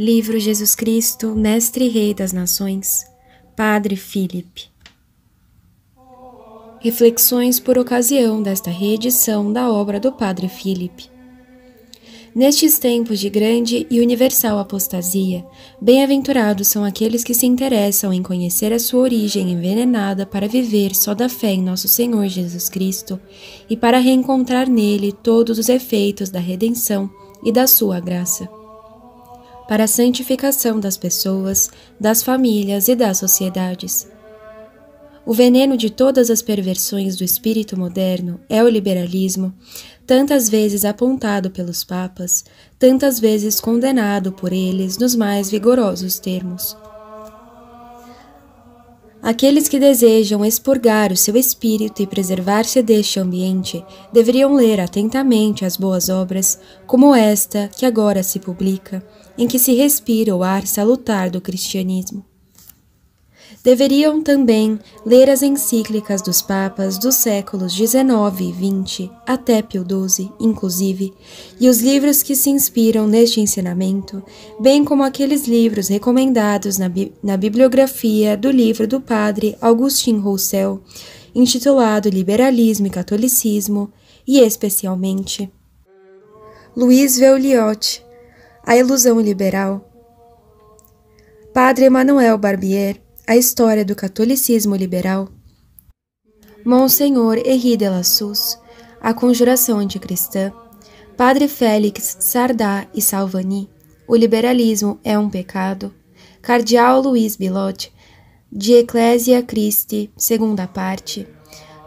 Livro Jesus Cristo, Mestre e Rei das Nações, Padre Filipe. Reflexões por ocasião desta reedição da obra do Padre Filipe. Nestes tempos de grande e universal apostasia, bem-aventurados são aqueles que se interessam em conhecer a sua origem envenenada para viver só da fé em nosso Senhor Jesus Cristo e para reencontrar nele todos os efeitos da redenção e da sua graça para a santificação das pessoas, das famílias e das sociedades. O veneno de todas as perversões do espírito moderno é o liberalismo, tantas vezes apontado pelos papas, tantas vezes condenado por eles nos mais vigorosos termos. Aqueles que desejam expurgar o seu espírito e preservar-se deste ambiente deveriam ler atentamente as boas obras, como esta que agora se publica, em que se respira o ar salutar do cristianismo. Deveriam também ler as encíclicas dos papas dos séculos XIX e XX, até Pio XII, inclusive, e os livros que se inspiram neste ensinamento, bem como aqueles livros recomendados na, bi na bibliografia do livro do padre Augustin Roussel, intitulado Liberalismo e Catolicismo, e especialmente Luiz Veuliot, a Ilusão Liberal. Padre Emanuel Barbier, A História do Catolicismo Liberal. Monsenhor Henri de la Suze, A Conjuração Anticristã. Padre Félix Sardá e Salvani, O Liberalismo é um Pecado. Cardeal Luiz Bilotti, De Ecclesia Christi, Segunda Parte.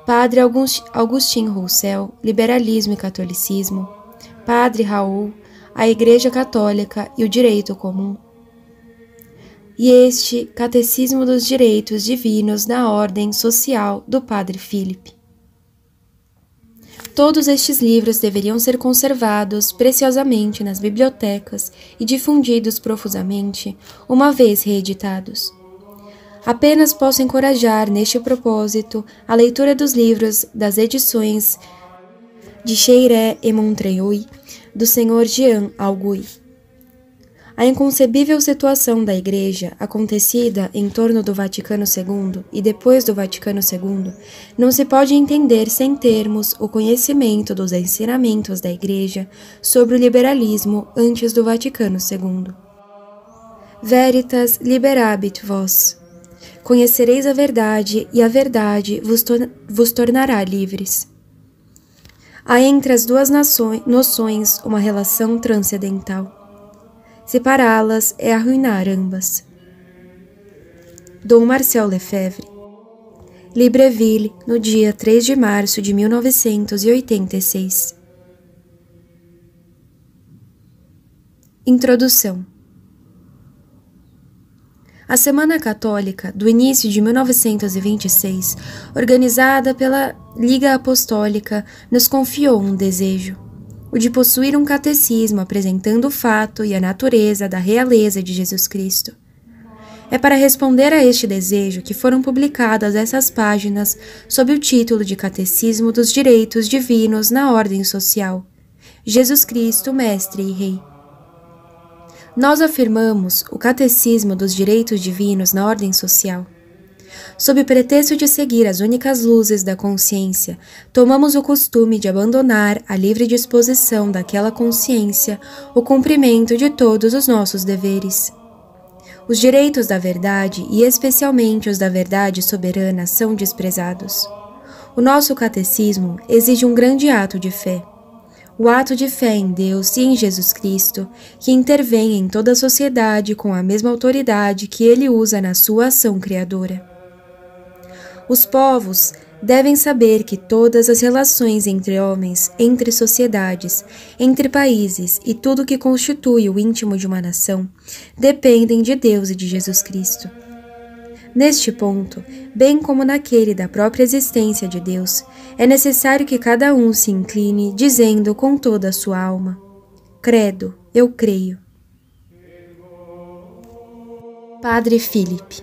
Padre Augustin Roussel, Liberalismo e Catolicismo. Padre Raul, a Igreja Católica e o direito comum. E este Catecismo dos Direitos Divinos na Ordem Social do Padre Filipe. Todos estes livros deveriam ser conservados preciosamente nas bibliotecas e difundidos profusamente, uma vez reeditados. Apenas posso encorajar neste propósito a leitura dos livros das edições de Cheiré e Montreuil, do senhor Jean Algui. A inconcebível situação da Igreja, acontecida em torno do Vaticano II e depois do Vaticano II, não se pode entender sem termos o conhecimento dos ensinamentos da Igreja sobre o liberalismo antes do Vaticano II. Veritas liberabit vos. Conhecereis a verdade, e a verdade vos, tor vos tornará livres há entre as duas noções uma relação transcendental. Separá-las é arruinar ambas. Dom Marcel Lefebvre. Libreville, no dia 3 de março de 1986. Introdução a Semana Católica, do início de 1926, organizada pela Liga Apostólica, nos confiou um desejo: o de possuir um catecismo apresentando o fato e a natureza da realeza de Jesus Cristo. É para responder a este desejo que foram publicadas essas páginas sob o título de Catecismo dos Direitos Divinos na Ordem Social. Jesus Cristo, Mestre e Rei nós afirmamos o catecismo dos direitos divinos na ordem social. Sob o pretexto de seguir as únicas luzes da consciência, tomamos o costume de abandonar à livre disposição daquela consciência o cumprimento de todos os nossos deveres. Os direitos da verdade, e especialmente os da verdade soberana, são desprezados. O nosso catecismo exige um grande ato de fé. O ato de fé em Deus e em Jesus Cristo, que intervém em toda a sociedade com a mesma autoridade que ele usa na sua ação criadora. Os povos devem saber que todas as relações entre homens, entre sociedades, entre países e tudo que constitui o íntimo de uma nação dependem de Deus e de Jesus Cristo Neste ponto, bem como naquele da própria existência de Deus, é necessário que cada um se incline, dizendo com toda a sua alma: Credo, eu creio. Padre Filipe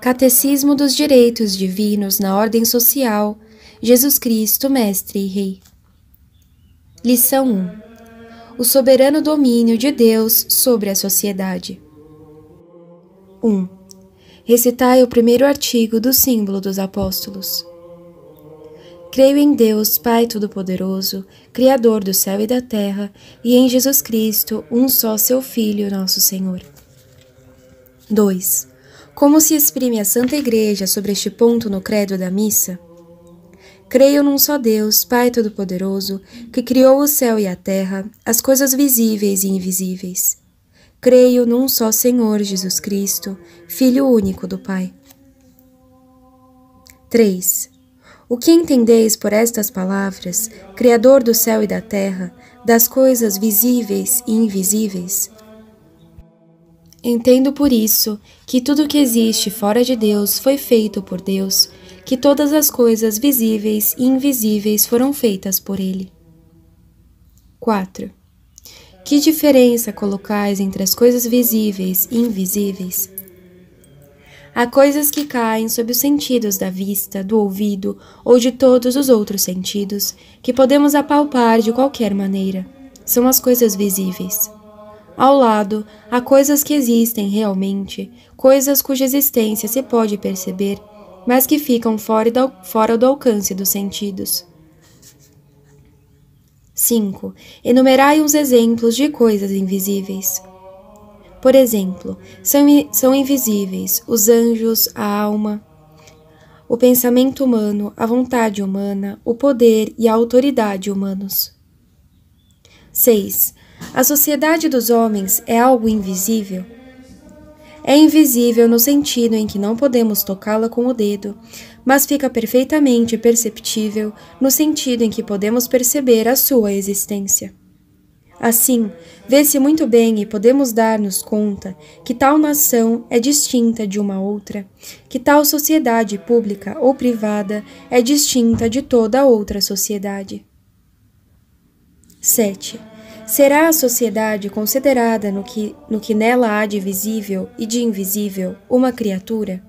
Catecismo dos Direitos Divinos na Ordem Social, Jesus Cristo, Mestre e Rei. Lição 1 O soberano domínio de Deus sobre a sociedade. 1. Recitai o primeiro artigo do símbolo dos apóstolos. Creio em Deus, Pai Todo-Poderoso, Criador do céu e da terra, e em Jesus Cristo, um só seu Filho, nosso Senhor. 2. Como se exprime a Santa Igreja sobre este ponto no Credo da Missa? Creio num só Deus, Pai Todo-Poderoso, que criou o céu e a terra, as coisas visíveis e invisíveis Creio num só Senhor Jesus Cristo, Filho único do Pai. 3. O que entendeis por estas palavras, Criador do céu e da terra, das coisas visíveis e invisíveis? Entendo por isso que tudo que existe fora de Deus foi feito por Deus, que todas as coisas visíveis e invisíveis foram feitas por Ele. 4. Que diferença colocais entre as coisas visíveis e invisíveis? Há coisas que caem sob os sentidos da vista, do ouvido ou de todos os outros sentidos que podemos apalpar de qualquer maneira. São as coisas visíveis. Ao lado, há coisas que existem realmente, coisas cuja existência se pode perceber, mas que ficam fora do, alcance dos sentidos. 5. Enumerai uns exemplos de coisas invisíveis. Por exemplo, são, são invisíveis os anjos, a alma, o pensamento humano, a vontade humana, o poder e a autoridade humanos. 6. A sociedade dos homens é algo invisível? É invisível no sentido em que não podemos tocá-la com o dedo, mas fica perfeitamente perceptível no sentido em que podemos perceber a sua existência. Assim, vê-se muito bem e podemos dar-nos conta que tal nação é distinta de uma outra, que tal sociedade pública ou privada é distinta de toda outra sociedade. 7. Será a sociedade considerada no que, no que nela há de visível e de invisível uma criatura?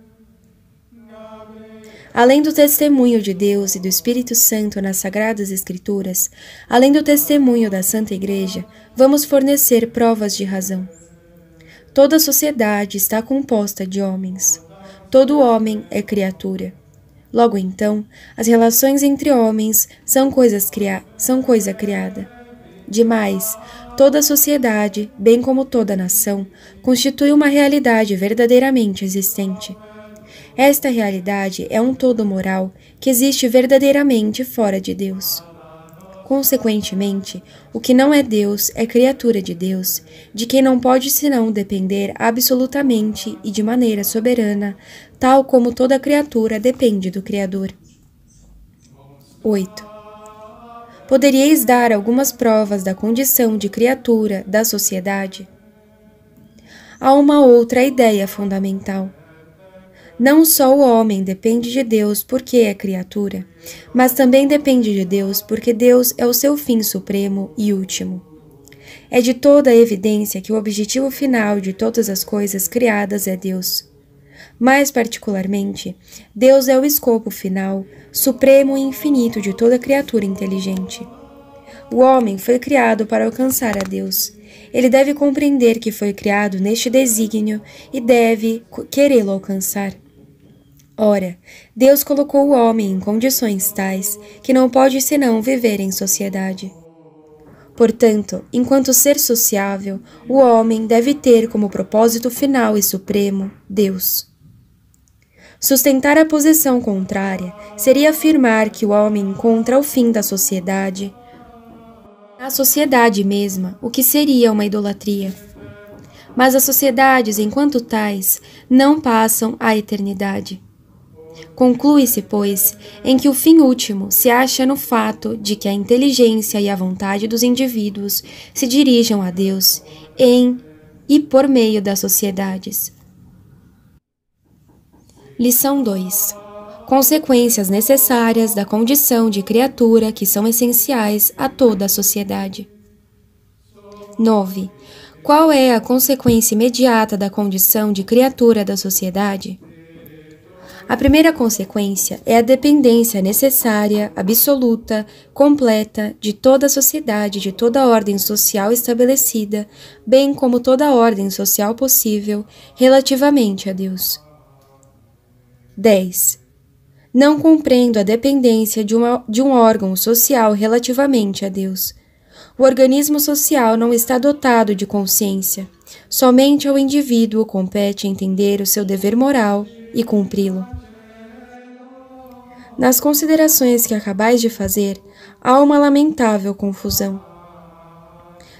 Além do testemunho de Deus e do Espírito Santo nas Sagradas Escrituras, além do testemunho da Santa Igreja, vamos fornecer provas de razão. Toda sociedade está composta de homens. Todo homem é criatura. Logo então, as relações entre homens são, coisas cria são coisa criada. Demais, toda sociedade, bem como toda nação, constitui uma realidade verdadeiramente existente, esta realidade é um todo moral que existe verdadeiramente fora de Deus. Consequentemente, o que não é Deus é criatura de Deus, de quem não pode senão depender absolutamente e de maneira soberana, tal como toda criatura depende do Criador. 8. Poderíeis dar algumas provas da condição de criatura da sociedade? Há uma outra ideia fundamental não só o homem depende de Deus porque é criatura, mas também depende de Deus porque Deus é o seu fim supremo e último. É de toda a evidência que o objetivo final de todas as coisas criadas é Deus. Mais particularmente, Deus é o escopo final, supremo e infinito de toda criatura inteligente. O homem foi criado para alcançar a Deus. Ele deve compreender que foi criado neste desígnio e deve querê-lo alcançar. Ora, Deus colocou o homem em condições tais que não pode senão viver em sociedade. Portanto, enquanto ser sociável, o homem deve ter como propósito final e supremo Deus. Sustentar a posição contrária seria afirmar que o homem encontra o fim da sociedade, a sociedade mesma, o que seria uma idolatria. Mas as sociedades, enquanto tais, não passam à eternidade. Conclui-se, pois, em que o fim último se acha no fato de que a inteligência e a vontade dos indivíduos se dirijam a Deus em e por meio das sociedades. Lição 2: Consequências necessárias da condição de criatura que são essenciais a toda a sociedade. 9. Qual é a consequência imediata da condição de criatura da sociedade? A primeira consequência é a dependência necessária, absoluta, completa de toda a sociedade, de toda a ordem social estabelecida, bem como toda a ordem social possível, relativamente a Deus. 10. Não compreendo a dependência de, uma, de um órgão social relativamente a Deus. O organismo social não está dotado de consciência. Somente ao indivíduo compete entender o seu dever moral e cumpri-lo. Nas considerações que acabais de fazer, há uma lamentável confusão.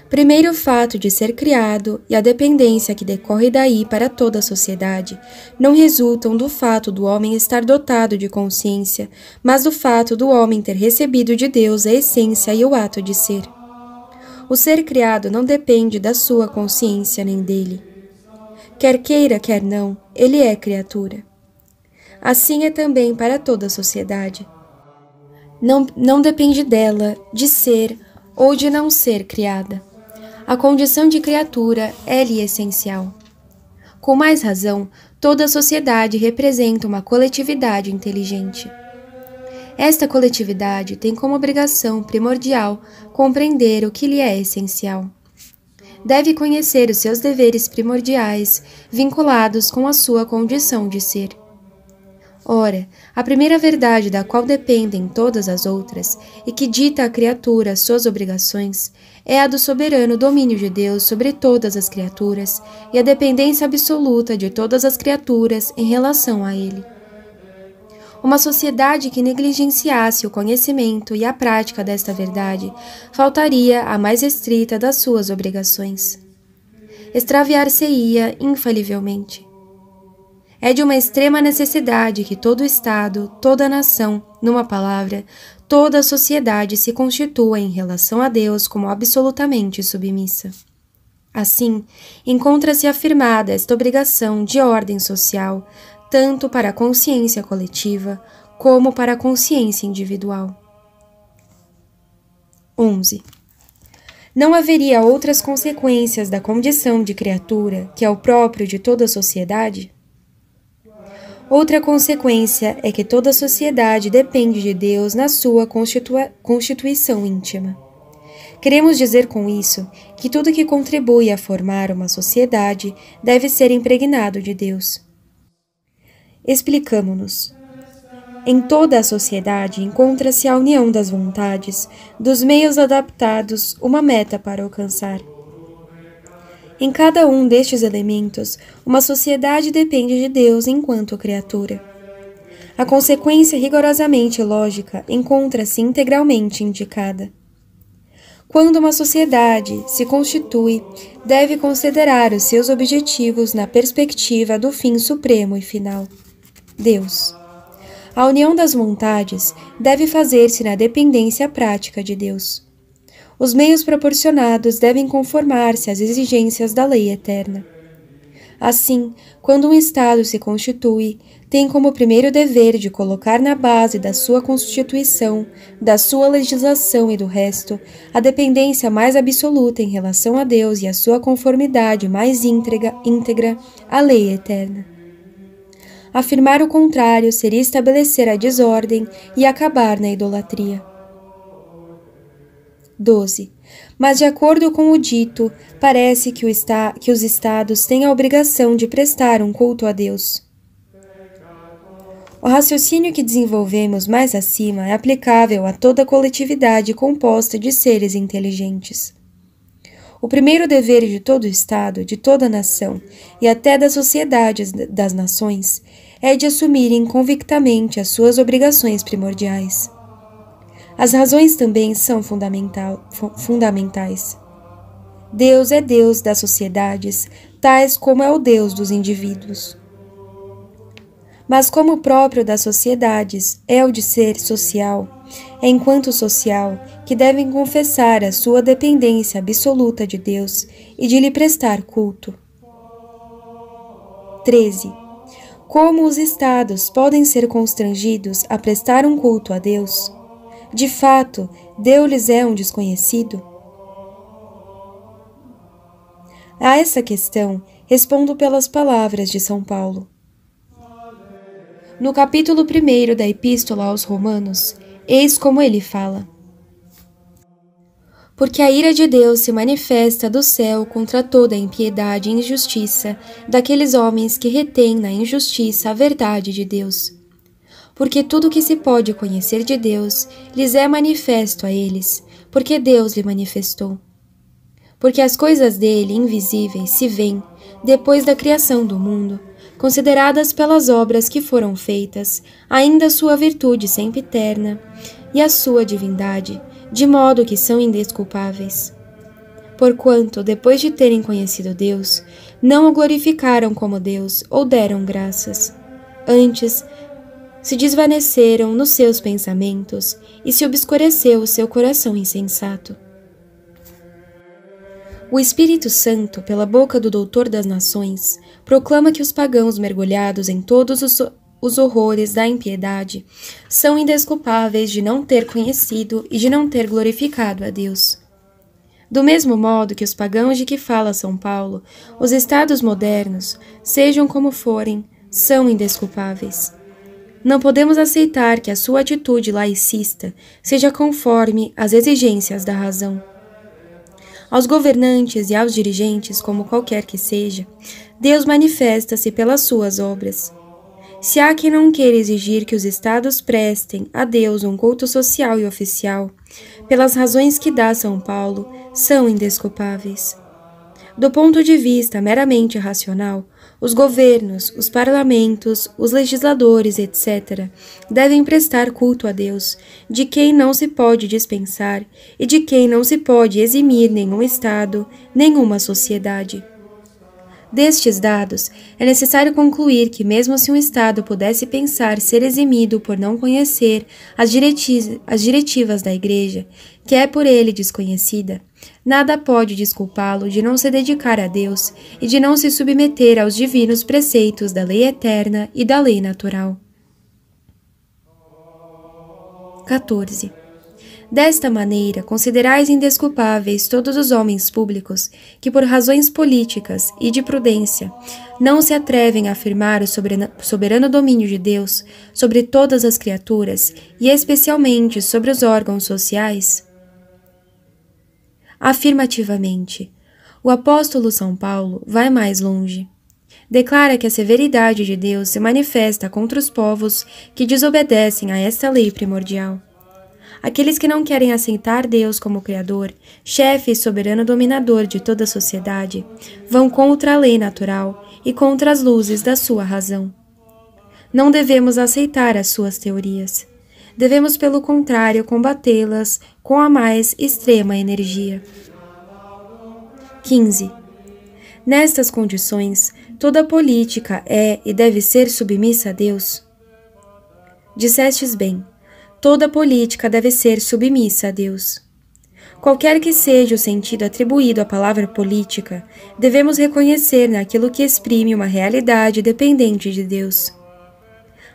Primeiro o fato de ser criado e a dependência que decorre daí para toda a sociedade não resultam do fato do homem estar dotado de consciência, mas do fato do homem ter recebido de Deus a essência e o ato de ser. O ser criado não depende da sua consciência nem dele. Quer queira, quer não, ele é criatura. Assim é também para toda a sociedade. Não, não depende dela, de ser ou de não ser criada. A condição de criatura é-lhe essencial. Com mais razão, toda a sociedade representa uma coletividade inteligente. Esta coletividade tem como obrigação primordial compreender o que lhe é essencial deve conhecer os seus deveres primordiais, vinculados com a sua condição de ser. Ora, a primeira verdade da qual dependem todas as outras e que dita à criatura suas obrigações é a do soberano domínio de Deus sobre todas as criaturas e a dependência absoluta de todas as criaturas em relação a Ele. Uma sociedade que negligenciasse o conhecimento e a prática desta verdade faltaria à mais estrita das suas obrigações. Extraviar-se-ia infalivelmente. É de uma extrema necessidade que todo Estado, toda nação, numa palavra, toda sociedade se constitua em relação a Deus como absolutamente submissa. Assim, encontra-se afirmada esta obrigação de ordem social, tanto para a consciência coletiva como para a consciência individual. 11. Não haveria outras consequências da condição de criatura que é o próprio de toda a sociedade? Outra consequência é que toda a sociedade depende de Deus na sua constituição íntima. Queremos dizer com isso que tudo que contribui a formar uma sociedade deve ser impregnado de Deus. Explicamo-nos. Em toda a sociedade encontra-se a união das vontades, dos meios adaptados, uma meta para alcançar. Em cada um destes elementos, uma sociedade depende de Deus enquanto criatura. A consequência rigorosamente lógica encontra-se integralmente indicada. Quando uma sociedade se constitui, deve considerar os seus objetivos na perspectiva do fim supremo e final. Deus. A união das vontades deve fazer-se na dependência prática de Deus. Os meios proporcionados devem conformar-se às exigências da lei eterna. Assim, quando um Estado se constitui, tem como primeiro dever de colocar na base da sua Constituição, da sua legislação e do resto, a dependência mais absoluta em relação a Deus e a sua conformidade mais íntegra, íntegra à lei eterna. Afirmar o contrário seria estabelecer a desordem e acabar na idolatria. 12. Mas, de acordo com o dito, parece que, o está, que os Estados têm a obrigação de prestar um culto a Deus. O raciocínio que desenvolvemos mais acima é aplicável a toda a coletividade composta de seres inteligentes. O primeiro dever de todo Estado, de toda nação e até das sociedades das nações é de assumirem convictamente as suas obrigações primordiais. As razões também são fundamentais. Deus é Deus das sociedades, tais como é o Deus dos indivíduos. Mas, como o próprio das sociedades é o de ser social, é enquanto social que devem confessar a sua dependência absoluta de Deus e de lhe prestar culto. 13 como os estados podem ser constrangidos a prestar um culto a Deus, de fato, Deus lhes é um desconhecido? A essa questão respondo pelas palavras de São Paulo. No capítulo 1 da Epístola aos Romanos, eis como ele fala: porque a ira de Deus se manifesta do céu contra toda a impiedade e injustiça daqueles homens que retêm na injustiça a verdade de Deus. Porque tudo o que se pode conhecer de Deus lhes é manifesto a eles, porque Deus lhe manifestou. Porque as coisas dele invisíveis se veem, depois da criação do mundo, consideradas pelas obras que foram feitas, ainda sua virtude sempre eterna e a sua divindade de modo que são indesculpáveis. Porquanto, depois de terem conhecido Deus, não o glorificaram como Deus ou deram graças. Antes, se desvaneceram nos seus pensamentos e se obscureceu o seu coração insensato. O Espírito Santo, pela boca do Doutor das Nações, proclama que os pagãos mergulhados em todos os os horrores da impiedade, são indesculpáveis de não ter conhecido e de não ter glorificado a Deus. Do mesmo modo que os pagãos de que fala São Paulo, os estados modernos, sejam como forem, são indesculpáveis. Não podemos aceitar que a sua atitude laicista seja conforme às exigências da razão. Aos governantes e aos dirigentes, como qualquer que seja, Deus manifesta-se pelas suas obras. Se há quem não queira exigir que os Estados prestem a Deus um culto social e oficial, pelas razões que dá São Paulo, são indesculpáveis. Do ponto de vista meramente racional, os governos, os parlamentos, os legisladores, etc., devem prestar culto a Deus, de quem não se pode dispensar e de quem não se pode eximir nenhum Estado, nenhuma sociedade. Destes dados, é necessário concluir que, mesmo se um Estado pudesse pensar ser eximido por não conhecer as, as diretivas da Igreja, que é por ele desconhecida, nada pode desculpá-lo de não se dedicar a Deus e de não se submeter aos divinos preceitos da lei eterna e da lei natural. 14. Desta maneira, considerais indesculpáveis todos os homens públicos que, por razões políticas e de prudência, não se atrevem a afirmar o soberano domínio de Deus sobre todas as criaturas e, especialmente, sobre os órgãos sociais? Afirmativamente, o apóstolo São Paulo vai mais longe declara que a severidade de Deus se manifesta contra os povos que desobedecem a esta lei primordial. Aqueles que não querem aceitar Deus como Criador, chefe e soberano dominador de toda a sociedade, vão contra a lei natural e contra as luzes da sua razão. Não devemos aceitar as suas teorias. Devemos, pelo contrário, combatê-las com a mais extrema energia. 15. Nestas condições, toda política é e deve ser submissa a Deus. Dissestes bem. Toda política deve ser submissa a Deus. Qualquer que seja o sentido atribuído à palavra política, devemos reconhecer naquilo que exprime uma realidade dependente de Deus.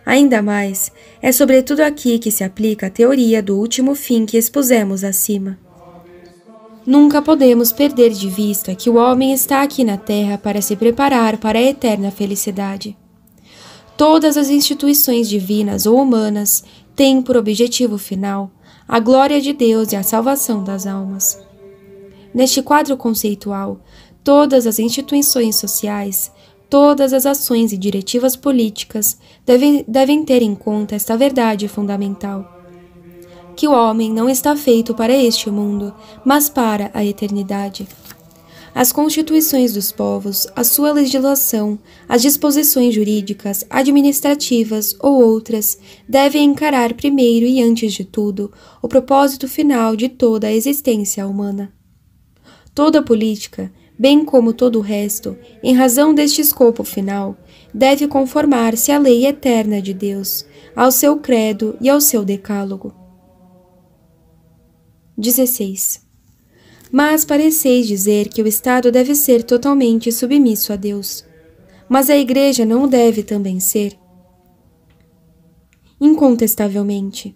Ainda mais, é sobretudo aqui que se aplica a teoria do último fim que expusemos acima. Nunca podemos perder de vista que o homem está aqui na Terra para se preparar para a eterna felicidade. Todas as instituições divinas ou humanas tem por objetivo final a glória de Deus e a salvação das almas. Neste quadro conceitual, todas as instituições sociais, todas as ações e diretivas políticas devem, devem ter em conta esta verdade fundamental que o homem não está feito para este mundo, mas para a eternidade as constituições dos povos, a sua legislação, as disposições jurídicas, administrativas ou outras, devem encarar primeiro e antes de tudo o propósito final de toda a existência humana. Toda política, bem como todo o resto, em razão deste escopo final, deve conformar-se à lei eterna de Deus, ao seu credo e ao seu decálogo. 16. Mas pareceis dizer que o Estado deve ser totalmente submisso a Deus. Mas a Igreja não deve também ser? Incontestavelmente.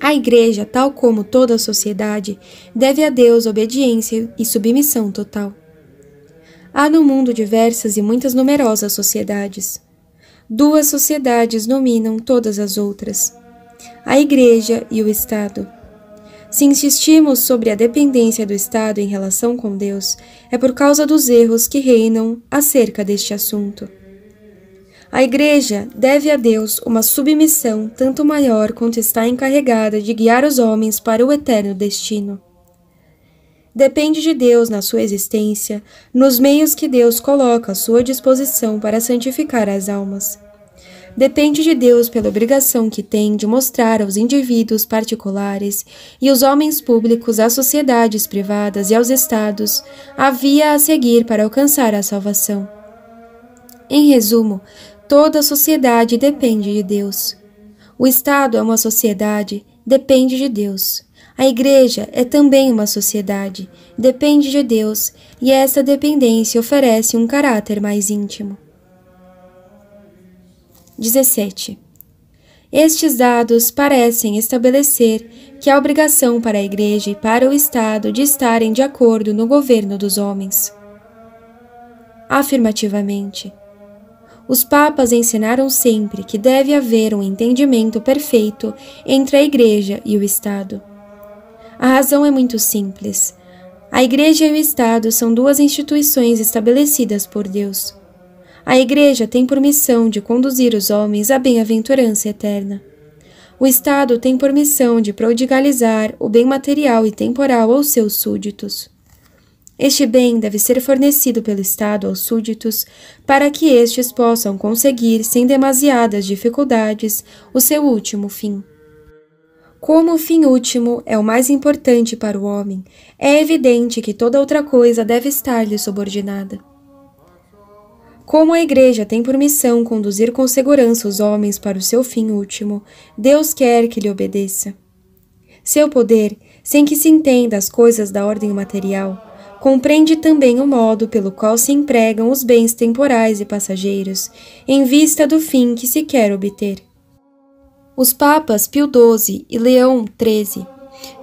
A Igreja, tal como toda a sociedade, deve a Deus obediência e submissão total. Há no mundo diversas e muitas numerosas sociedades. Duas sociedades dominam todas as outras: a Igreja e o Estado. Se insistimos sobre a dependência do Estado em relação com Deus, é por causa dos erros que reinam acerca deste assunto. A Igreja deve a Deus uma submissão tanto maior quanto está encarregada de guiar os homens para o eterno destino. Depende de Deus na sua existência, nos meios que Deus coloca à sua disposição para santificar as almas depende de Deus pela obrigação que tem de mostrar aos indivíduos particulares e aos homens públicos, às sociedades privadas e aos estados a via a seguir para alcançar a salvação. Em resumo, toda sociedade depende de Deus. O Estado é uma sociedade, depende de Deus. A igreja é também uma sociedade, depende de Deus, e essa dependência oferece um caráter mais íntimo. 17. Estes dados parecem estabelecer que a obrigação para a Igreja e para o Estado de estarem de acordo no governo dos homens. Afirmativamente. Os papas ensinaram sempre que deve haver um entendimento perfeito entre a Igreja e o Estado. A razão é muito simples. A Igreja e o Estado são duas instituições estabelecidas por Deus. A Igreja tem por missão de conduzir os homens à bem-aventurança eterna. O Estado tem por missão de prodigalizar o bem material e temporal aos seus súditos. Este bem deve ser fornecido pelo Estado aos súditos para que estes possam conseguir, sem demasiadas dificuldades, o seu último fim. Como o fim último é o mais importante para o homem, é evidente que toda outra coisa deve estar-lhe subordinada. Como a Igreja tem por missão conduzir com segurança os homens para o seu fim último, Deus quer que lhe obedeça. Seu poder, sem que se entenda as coisas da ordem material, compreende também o modo pelo qual se empregam os bens temporais e passageiros, em vista do fim que se quer obter. Os papas Pio XII e Leão XIII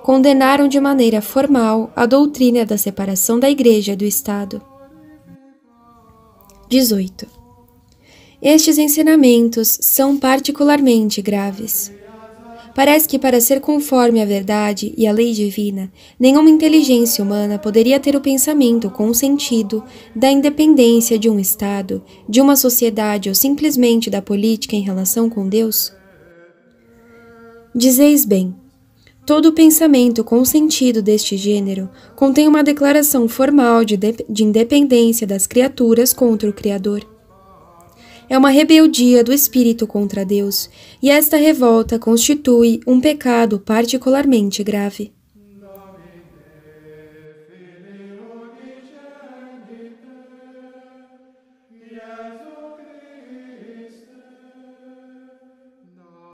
condenaram de maneira formal a doutrina da separação da Igreja do Estado. 18. Estes ensinamentos são particularmente graves. Parece que, para ser conforme à verdade e à lei divina, nenhuma inteligência humana poderia ter o pensamento com o sentido da independência de um Estado, de uma sociedade ou simplesmente da política em relação com Deus? Dizeis bem. Todo pensamento com sentido deste gênero contém uma declaração formal de, de, de, independência das criaturas contra o Criador. É uma rebeldia do espírito contra Deus, e esta revolta constitui um pecado particularmente grave.